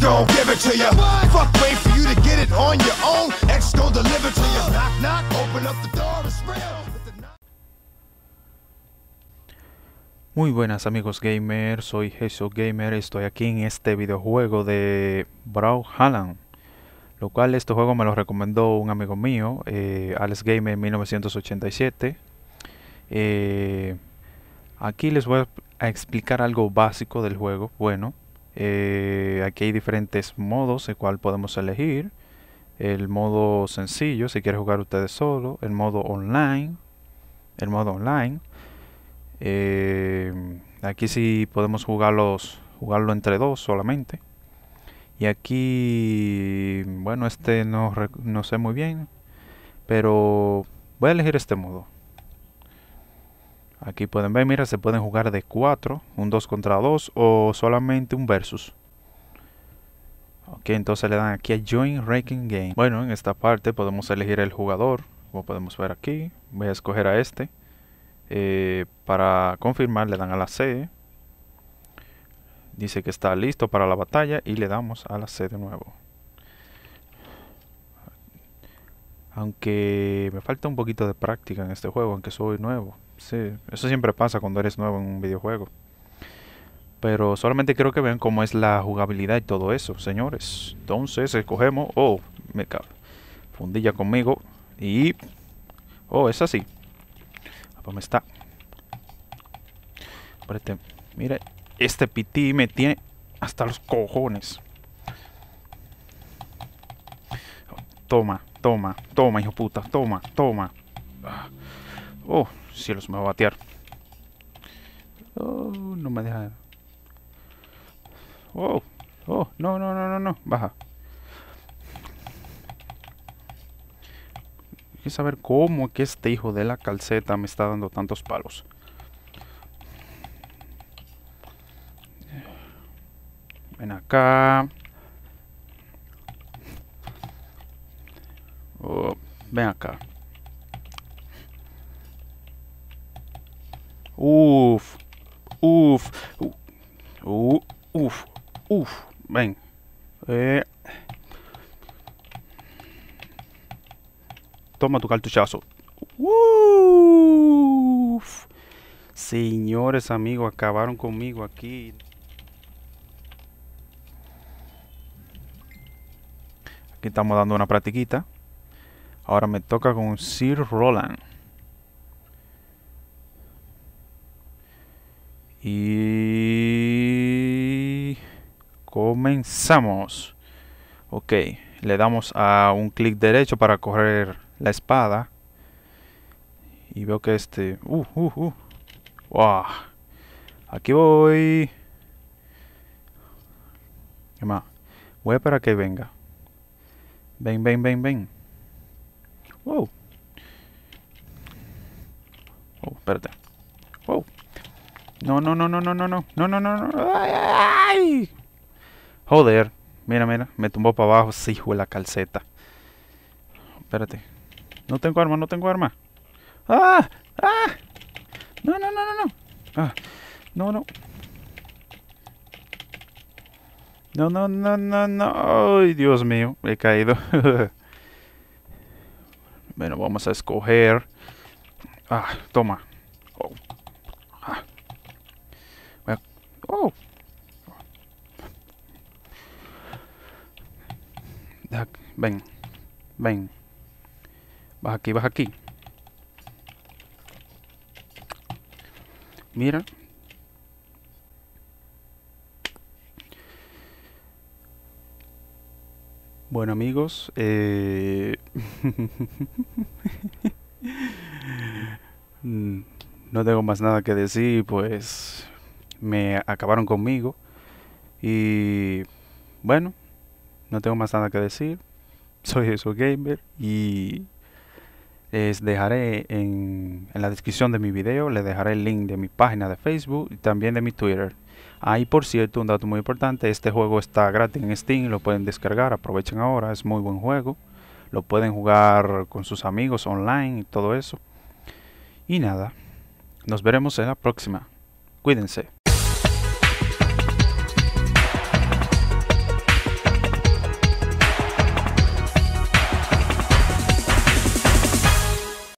give it to Muy buenas amigos gamers, soy Jesús Gamer, estoy aquí en este videojuego de Brawlhalla lo cual este juego me lo recomendó un amigo mío, eh, Alex Gamer 1987. Eh, aquí les voy a explicar algo básico del juego, bueno, eh, aquí hay diferentes modos el cual podemos elegir. El modo sencillo, si quieres jugar ustedes solo. El modo online. El modo online. Eh, aquí si podemos jugarlos, jugarlo entre dos solamente. Y aquí, bueno, este no, no sé muy bien. Pero voy a elegir este modo. Aquí pueden ver, mira, se pueden jugar de 4, un 2 contra 2 o solamente un versus. Ok, entonces le dan aquí a Join Ranking Game. Bueno, en esta parte podemos elegir el jugador, como podemos ver aquí. Voy a escoger a este. Eh, para confirmar le dan a la C. Dice que está listo para la batalla y le damos a la C de nuevo. Aunque me falta un poquito de práctica en este juego, aunque soy nuevo. Sí, eso siempre pasa cuando eres nuevo en un videojuego. Pero solamente creo que vean cómo es la jugabilidad y todo eso, señores. Entonces, escogemos... Oh, me Fundilla conmigo. Y... Oh, es así. Ah, pues me está? Espérate. Mire, este piti me tiene hasta los cojones. Toma, toma, toma, hijo puta. Toma, toma. Ah. Oh los me va a batear. Oh, no me deja... Oh, oh, no, no, no, no, no, baja. Hay que saber cómo que este hijo de la calceta me está dando tantos palos. Ven acá. Oh, ven acá. Uf, uf, uf, uf, uf. Ven. Eh. Toma tu cartuchazo. Uf. Señores amigos, acabaron conmigo aquí. Aquí estamos dando una practiquita. Ahora me toca con Sir Roland. Y comenzamos. Ok, le damos a un clic derecho para coger la espada. Y veo que este... Uh, uh, uh. Wow. Aquí voy. ¿Qué más? Voy a que venga. Ven, ven, ven, ven. Wow. Oh, espérate. No, no, no, no, no, no, no, no, no, no, no. Ay, Joder. Mira, mira. Me tumbó para abajo sí hijo de la calceta. Espérate. No tengo arma, no tengo arma. ¡Ah! ¡Ah! No, no, no, no, no. Ah. No, no. No, no, no, no, no. Ay, Dios mío. He caído. bueno, vamos a escoger. Ah, toma. Ven. Ven. Vas aquí, vas aquí. Mira. Bueno amigos, eh... Mm, no tengo más nada que decir, pues me acabaron conmigo y bueno, no tengo más nada que decir. Soy Jesús Gamer y les dejaré en, en, la descripción de mi video, les dejaré el link de mi página de Facebook y también de mi Twitter. Ahí por cierto, un dato muy importante, este juego está gratis en Steam, lo pueden descargar, aprovechen ahora, es muy buen juego. Lo pueden jugar con sus amigos online y todo eso. Y nada, nos veremos en la próxima. Cuídense.